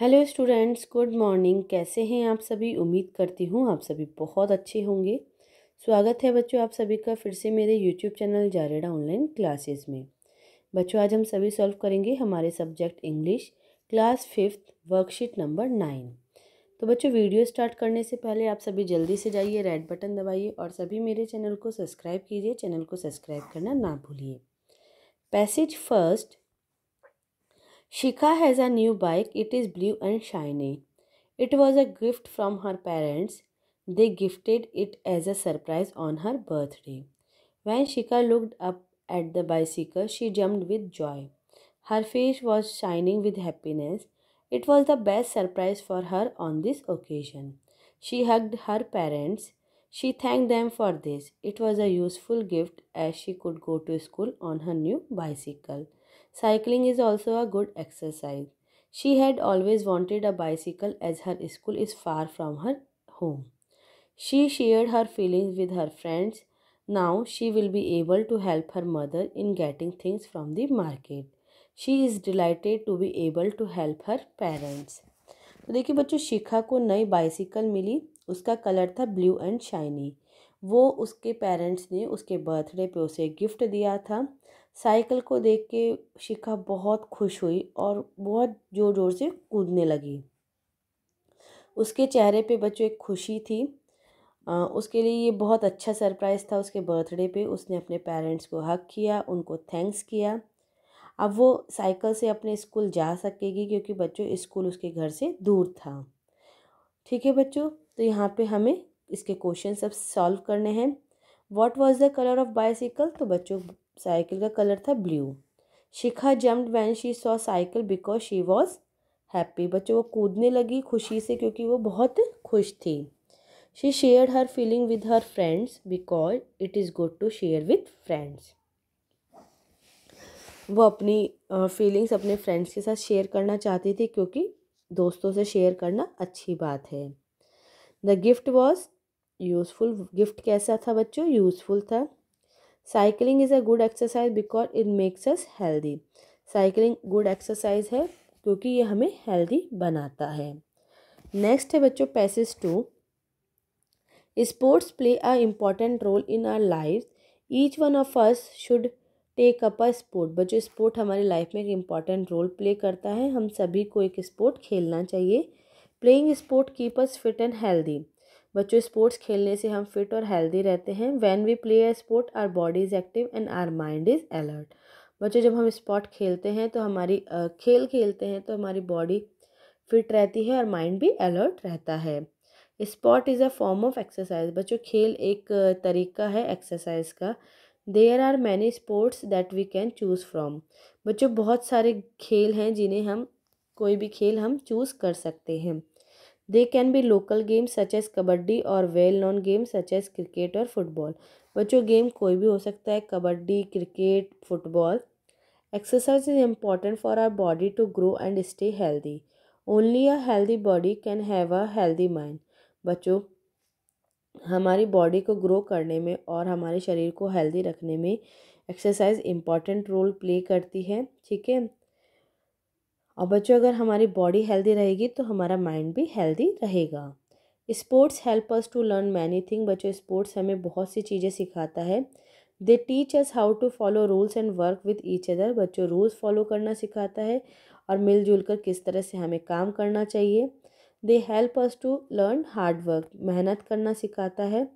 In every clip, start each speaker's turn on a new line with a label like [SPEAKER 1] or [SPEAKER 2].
[SPEAKER 1] Hello students good morning कैसे हैं आप सभी उम्मीद करती हूँ आप सभी बहुत अच्छे होंगे स्वागत है बच्चों आप सभी का फिर से मेरे यूट्यूब चैनल जारेडा ऑनलाइन क्लासेस में बच्चों आज हम सभी सॉल्व करेंगे हमारे subject English class fifth worksheet number nine तो बच्चों वीडियो स्टार्ट करने से पहले आप सभी जल्दी से जाइए रेड बटन दबाइए और सभी मेरे चैनल को सब्सक्राइब कीजिए चैनल को सब्सक्राइब करना ना भूलिए passage first Shikha has a new bike. It is blue and shiny. It was a gift from her parents. They gifted it as a surprise on her birthday. When Shikha looked up at the bicycle, she jumped with joy. Her face was shining with happiness. It was the best surprise for her on this occasion. She hugged her parents. She thanked them for this. It was a useful gift as she could go to school on her new bicycle. Cycling is also a good exercise she had always wanted a bicycle as her school is far from her home she share her feelings with her friends now she will be able to help her mother in getting things from the market she is delighted to be able to help her parents तो देखिए बच्चों शिखा को नई bicycle मिली उसका colour था blue and shiny वो उसके parents ने उसके बर्थडे पे उसे गिफ्ट दिया था साइकिल को देख के शिखा बहुत खुश हुई और बहुत ज़ोर ज़ोर से कूदने लगी उसके चेहरे पे बच्चों एक खुशी थी आ, उसके लिए ये बहुत अच्छा सरप्राइज़ था उसके बर्थडे पे उसने अपने पेरेंट्स को हक किया उनको थैंक्स किया अब वो साइकिल से अपने स्कूल जा सकेगी क्योंकि बच्चों स्कूल उसके घर से दूर था ठीक है बच्चों तो यहाँ पे हमें इसके क्वेश्चन सब सॉल्व करने हैं what was the colour of bicycle तो बच्चों साइकिल का कलर था blue Shikha jump when she saw cycle because she was happy बच्चों वो कूदने लगी खुशी से क्योंकि वो बहुत खुश थी she share her feeling with her friends because it is good to share with friends वो अपनी फीलिंग्स अपने फ्रेंड्स के साथ शेयर करना चाहती थी क्योंकि दोस्तों से शेयर करना अच्छी बात है the gift was useful gift कैसा था बच्चों यूज़फुल था cycling is a good exercise because it makes us healthy cycling good exercise है क्योंकि ये हमें हेल्दी बनाता है नेक्स्ट है बच्चों passage two sports play a important role in our life each one of us should take up a sport बच्चों sport हमारी लाइफ में एक इम्पॉर्टेंट रोल प्ले करता है हम सभी को एक स्पोर्ट खेलना चाहिए playing sport keep us fit and healthy बच्चों स्पोर्ट्स खेलने से हम फिट और हेल्दी रहते हैं when we play a sport our body is active and our mind is alert बच्चों जब हम स्पोर्ट खेलते हैं तो हमारी खेल खेलते हैं तो हमारी बॉडी फिट रहती है और माइंड भी अलर्ट रहता है sport is a form of exercise बच्चों खेल एक तरीका है एक्सरसाइज का there are many sports that we can choose from बच्चों बहुत सारे खेल हैं जिन्हें हम कोई भी खेल हम चूज़ कर सकते हैं they can be local games such as kabaddi और well known games such as cricket और फुटबॉल बच्चों गेम कोई भी हो सकता है kabaddi cricket football exercise is important for our body to grow and stay healthy only a healthy body can have a healthy mind बच्चों हमारी बॉडी को ग्रो करने में और हमारे शरीर को हेल्दी रखने में एक्सरसाइज इम्पॉर्टेंट रोल प्ले करती है ठीक है और बच्चों अगर हमारी बॉडी हेल्दी रहेगी तो हमारा माइंड भी हेल्दी रहेगा sports help us to learn many thing बच्चों स्पोर्ट्स हमें बहुत सी चीज़ें सिखाता है they teach us how to follow rules and work with each other बच्चों रूल्स फॉलो करना सिखाता है और मिलजुल कर किस तरह से हमें काम करना चाहिए they help us to learn hard work मेहनत करना सिखाता है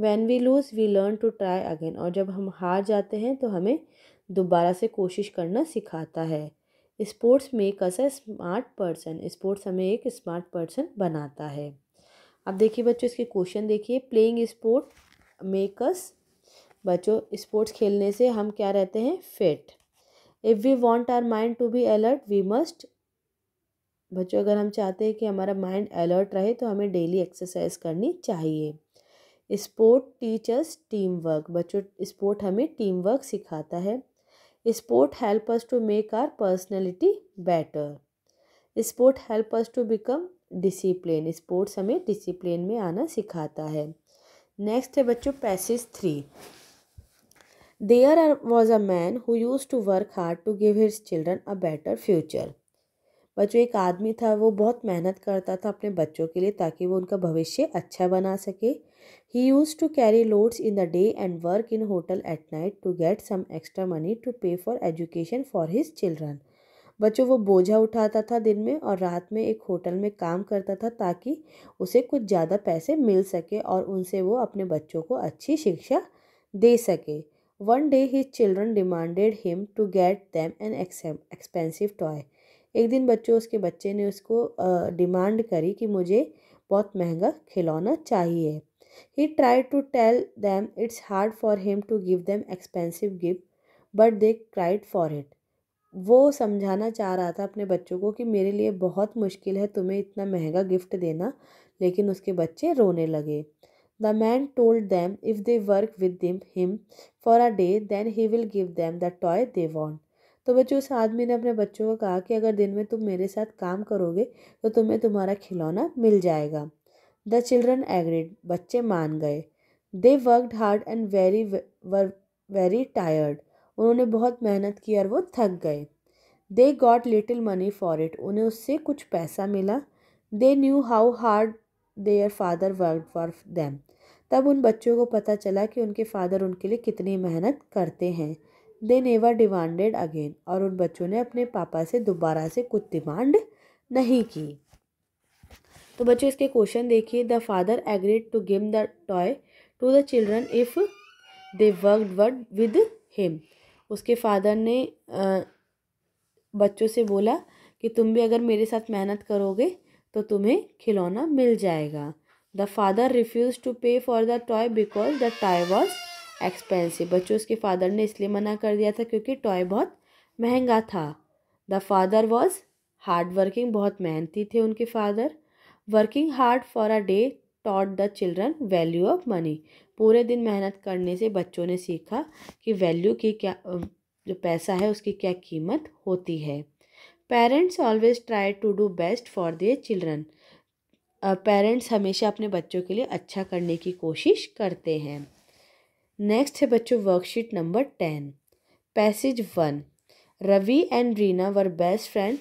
[SPEAKER 1] when we lose we learn to try again और जब हम हार जाते हैं तो हमें दोबारा से कोशिश करना सिखाता है sports make us a smart person sports हमें एक स्मार्ट पर्सन बनाता है अब देखिए बच्चों इसके क्वेश्चन देखिए प्लेइंग स्पोर्ट मेक अस बच्चों स्पोर्ट्स खेलने से हम क्या रहते हैं fit if we want our mind to be alert we must बच्चों अगर हम चाहते हैं कि हमारा माइंड अलर्ट रहे तो हमें डेली एक्सरसाइज करनी चाहिए स्पोर्ट टीचर्स टीम वर्क बच्चों स्पोर्ट हमें टीम वर्क सिखाता है sport help us to make our personality better sport help us to become discipline sports हमें डिसिप्लिन में आना सिखाता है नेक्स्ट है बच्चों passage three there are was a man who use to work hard to give his children a better future बच्चों एक आदमी था वो बहुत मेहनत करता था अपने बच्चों के लिए ताकि वो उनका भविष्य अच्छा बना सके He used to carry loads in the day and work in hotel at night to get some extra money to pay for education for his children. बच्चों वो बोझा उठाता था दिन में और रात में एक होटल में काम करता था ताकि उसे कुछ ज़्यादा पैसे मिल सके और उनसे वो अपने बच्चों को अच्छी शिक्षा दे सके one day his children demanded him to get them an expensive toy एक दिन बच्चों उसके बच्चे ने उसको डिमांड करी कि मुझे बहुत महंगा खिलौना चाहिए He tried to tell them it's hard for him to give them expensive gift, but they cried for it. वो समझाना चाह रहा था अपने बच्चों को कि मेरे लिए बहुत मुश्किल है तुम्हें इतना महंगा गिफ्ट देना लेकिन उसके बच्चे रोने लगे the man told them if they work with them him for a day then he will give them the toy they want तो बच्चों उस आदमी ने अपने बच्चों को कहा कि अगर दिन में तुम मेरे साथ काम करोगे तो तुम्हें तुम्हारा खिलौना मिल जाएगा द चिल्ड्रन एग्रीड बच्चे मान गए they worked hard and very were very tired उन्होंने बहुत मेहनत की और वो थक गए they got little money for it उन्हें उससे कुछ पैसा मिला they knew how hard their father work for them तब उन बच्चों को पता चला कि उनके फादर उनके लिए कितनी मेहनत करते हैं दे नेवर डिमांडेड अगेन और उन बच्चों ने अपने पापा से दोबारा से कुछ डिमांड नहीं की तो बच्चों इसके क्वेश्चन देखिए the father agreed to give the toy to the children if they work word with him उसके फादर ने आ, बच्चों से बोला कि तुम भी अगर मेरे साथ मेहनत करोगे तो तुम्हें खिलौना मिल जाएगा the father refuse to pay for the toy because the toy was expensive बच्चों उसके फादर ने इसलिए मना कर दिया था क्योंकि टॉय बहुत महंगा था the father was hard working बहुत मेहनती थे उनके father working hard for a day taught the children value of money पूरे दिन मेहनत करने से बच्चों ने सीखा कि वैल्यू की क्या जो पैसा है उसकी क्या कीमत होती है parents always try to do best for their children parents हमेशा अपने बच्चों के लिए अच्छा करने की कोशिश करते हैं नेक्स्ट है बच्चों worksheet number ten passage one Ravi and Reena were best friend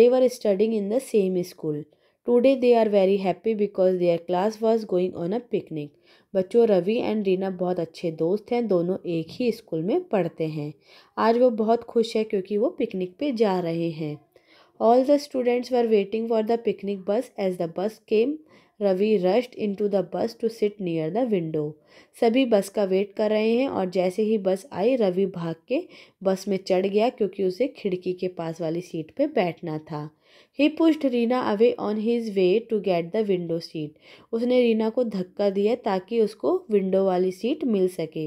[SPEAKER 1] they were studying in the same school today they are very happy because their class was going on a picnic बच्चों रवि एंड रीना बहुत अच्छे दोस्त हैं दोनों एक ही school में पढ़ते हैं आज वो बहुत खुश है क्योंकि वो पिकनिक पे जा रहे हैं all the students were waiting for the picnic bus as the bus came Ravi rushed in to the bus to sit near the window सभी बस का वेट कर रहे हैं और जैसे ही बस आई रवि भाग के बस में चढ़ गया क्योंकि उसे खिड़की के पास वाली सीट पे बैठना था he pushed Reena away on his way to get the window seat उसने रीना को धक्का दिया ताकि उसको विंडो वाली सीट मिल सके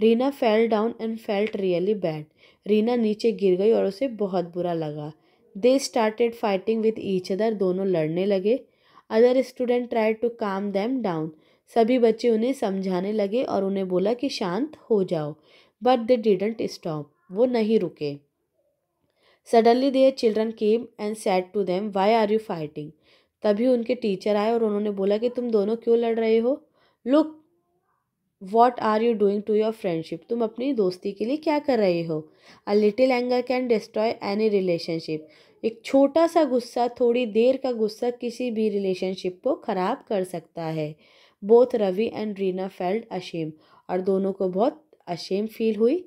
[SPEAKER 1] Reena fell down and felt really bad Reena नीचे गिर गई और उसे बहुत बुरा लगा they started fighting with each other दोनों लड़ने लगे other student try to calm them down सभी बच्चे उन्हें समझाने लगे और उन्हें बोला कि शांत हो जाओ बट दे डिडेंट स्टॉप वो नहीं रुके suddenly their children came and said to them why are you fighting तभी उनके टीचर आए और उन्होंने बोला कि तुम दोनों क्यों लड़ रहे हो look what are you doing to your friendship तुम अपनी दोस्ती के लिए क्या कर रहे हो a little anger can destroy any relationship एक छोटा सा गुस्सा थोड़ी देर का गुस्सा किसी भी रिलेशनशिप को ख़राब कर सकता है both Ravi and Reena felt ashamed और दोनों को बहुत अशेम फील हुई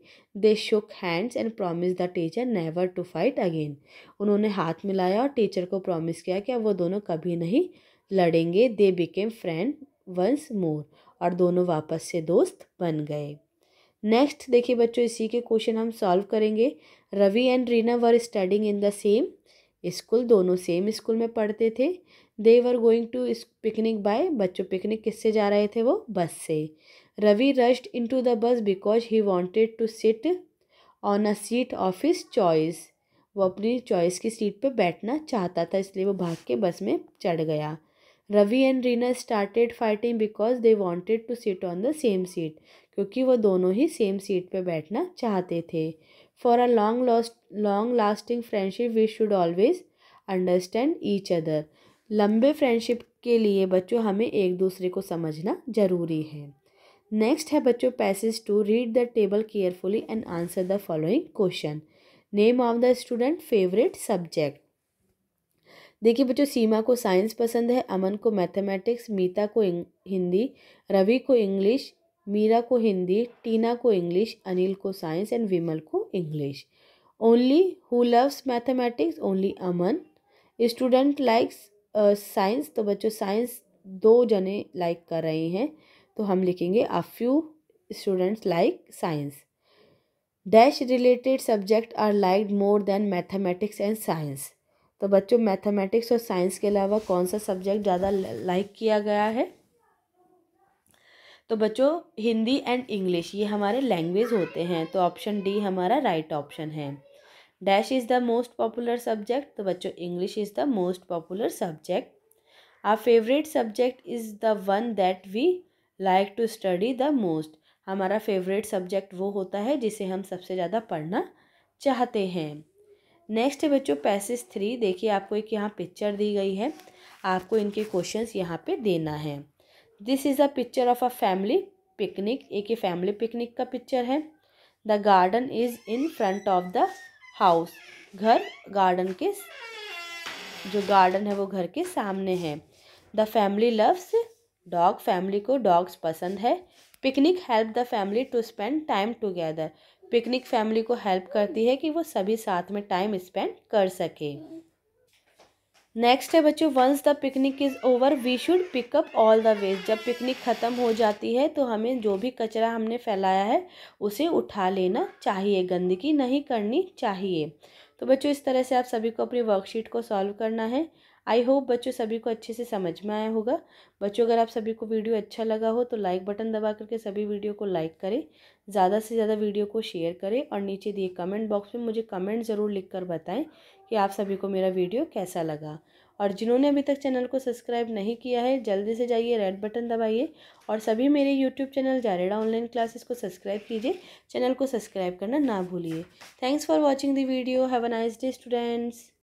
[SPEAKER 1] they shook hands and promise the teacher never to fight again उन्होंने हाथ मिलाया और टीचर को प्रॉमिस किया कि अब वो दोनों कभी नहीं लड़ेंगे they became friend once more और दोनों वापस से दोस्त बन गए नेक्स्ट देखिए बच्चों इसी के क्वेश्चन हम सॉल्व करेंगे Ravi and Reena were studying in the same school दोनों सेम स्कूल में पढ़ते थे they were going to picnic by बच्चों पिकनिक किससे जा रहे थे वो बस से Ravi rushed into the bus because he wanted to sit on a seat of his choice. वो अपनी चॉइस की सीट पर बैठना चाहता था इसलिए वो भाग के बस में चढ़ गया Ravi and Reena started fighting because they wanted to sit on the same seat क्योंकि वो दोनों ही सेम सीट पर बैठना चाहते थे for a long lost long lasting friendship we should always understand each other लंबे फ्रेंडशिप के लिए बच्चों हमें एक दूसरे को समझना ज़रूरी है नेक्स्ट है बच्चों passage two read the table carefully and answer the following question name of the student favourite subject देखिए बच्चों सीमा को साइंस पसंद है अमन को मैथमेटिक्स मीता को हिंदी रवि को इंग्लिश मीरा को हिंदी टीना को इंग्लिश अनिल को साइंस एंड विमल को English only who loves mathematics only Aman student likes science तो बच्चों साइंस दो जने लाइक कर रहे हैं तो हम लिखेंगे a few students like science dash related subject are like more than mathematics and science तो बच्चों मैथमेटिक्स और साइंस के अलावा कौन सा सब्जेक्ट ज़्यादा लाइक किया गया है तो बच्चों हिंदी एंड इंग्लिश ये हमारे लैंग्वेज होते हैं तो ऑप्शन डी हमारा राइट right ऑप्शन है dash is the most popular subject तो बच्चों English is the most popular subject our favourite subject is the one that we like to study the most हमारा favourite subject वो होता है जिसे हम सबसे ज़्यादा पढ़ना चाहते हैं नेक्स्ट है बच्चों पैसेज थ्री देखिए आपको एक यहाँ पिक्चर दी गई है आपको इनके क्वेश्चंस यहाँ पे देना है this is a picture of a family picnic एक ये फैमिली पिकनिक का पिक्चर है the garden is in front of the house घर गार्डन के जो गार्डन है वो घर के सामने है the family loves dog family को डॉग्स पसंद है picnic help the family to spend time together picnic family को हेल्प करती है कि वो सभी साथ में टाइम स्पेंड कर सके नेक्स्ट है बच्चों once the picnic is over we should pick up all the waste जब पिकनिक ख़त्म हो जाती है तो हमें जो भी कचरा हमने फैलाया है उसे उठा लेना चाहिए गंदगी नहीं करनी चाहिए तो बच्चों इस तरह से आप सभी को अपनी वर्कशीट को सॉल्व करना है आई होप बच्चों सभी को अच्छे से समझ में आया होगा बच्चों अगर आप सभी को वीडियो अच्छा लगा हो तो लाइक बटन दबा करके सभी वीडियो को लाइक करें ज़्यादा से ज़्यादा वीडियो को शेयर करें और नीचे दिए कमेंट बॉक्स में मुझे कमेंट ज़रूर लिख कर बताएँ कि आप सभी को मेरा वीडियो कैसा लगा और जिन्होंने अभी तक चैनल को सब्सक्राइब नहीं किया है जल्दी से जाइए रेड बटन दबाइए और सभी मेरे यूट्यूब चैनल जारेडा ऑनलाइन क्लासेस को सब्सक्राइब कीजिए चैनल को सब्सक्राइब करना ना भूलिए thanks for watching the video have a nice day students